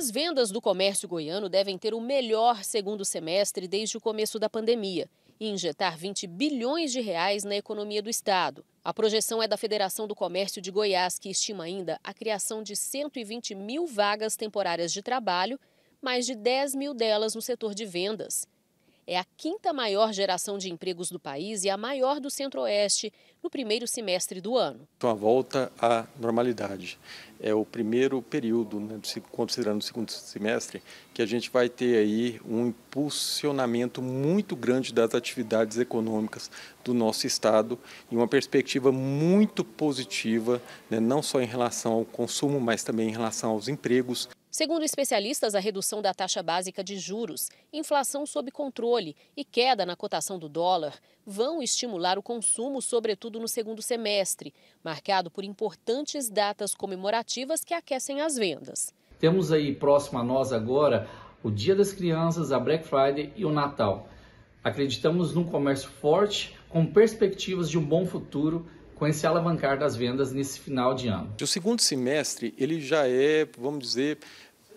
As vendas do comércio goiano devem ter o melhor segundo semestre desde o começo da pandemia e injetar 20 bilhões de reais na economia do estado. A projeção é da Federação do Comércio de Goiás, que estima ainda a criação de 120 mil vagas temporárias de trabalho, mais de 10 mil delas no setor de vendas é a quinta maior geração de empregos do país e a maior do Centro-Oeste no primeiro semestre do ano. Então, a volta à normalidade. É o primeiro período, né, considerando o segundo semestre, que a gente vai ter aí um impulsionamento muito grande das atividades econômicas do nosso Estado e uma perspectiva muito positiva, né, não só em relação ao consumo, mas também em relação aos empregos. Segundo especialistas, a redução da taxa básica de juros, inflação sob controle e queda na cotação do dólar vão estimular o consumo, sobretudo no segundo semestre, marcado por importantes datas comemorativas que aquecem as vendas. Temos aí próximo a nós agora o Dia das Crianças, a Black Friday e o Natal. Acreditamos num comércio forte, com perspectivas de um bom futuro com esse alavancar das vendas nesse final de ano. O segundo semestre ele já é, vamos dizer,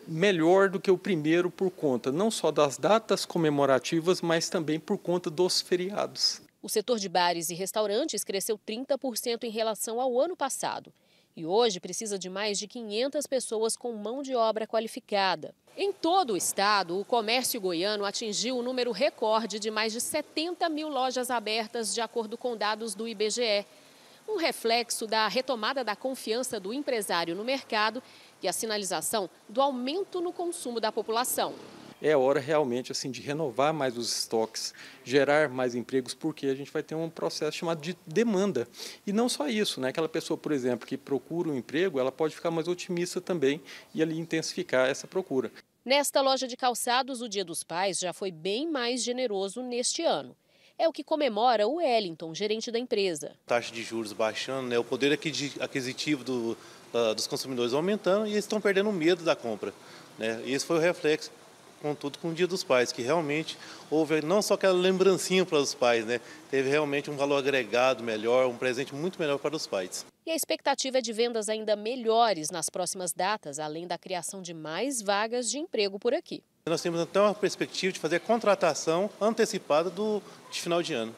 melhor do que o primeiro por conta não só das datas comemorativas, mas também por conta dos feriados. O setor de bares e restaurantes cresceu 30% em relação ao ano passado e hoje precisa de mais de 500 pessoas com mão de obra qualificada. Em todo o estado, o comércio goiano atingiu o um número recorde de mais de 70 mil lojas abertas, de acordo com dados do IBGE um reflexo da retomada da confiança do empresário no mercado e a sinalização do aumento no consumo da população. É hora realmente assim de renovar mais os estoques, gerar mais empregos, porque a gente vai ter um processo chamado de demanda. E não só isso, né? Aquela pessoa, por exemplo, que procura um emprego, ela pode ficar mais otimista também e ali intensificar essa procura. Nesta loja de calçados, o Dia dos Pais já foi bem mais generoso neste ano. É o que comemora o Wellington, gerente da empresa. Taxa de juros baixando, né? o poder aquisitivo do, uh, dos consumidores aumentando e eles estão perdendo medo da compra. Né? E esse foi o reflexo contudo, com o Dia dos Pais, que realmente houve não só aquela lembrancinha para os pais, né? Teve realmente um valor agregado melhor, um presente muito melhor para os pais. E a expectativa é de vendas ainda melhores nas próximas datas, além da criação de mais vagas de emprego por aqui. Nós temos até então, uma perspectiva de fazer a contratação antecipada do, de final de ano.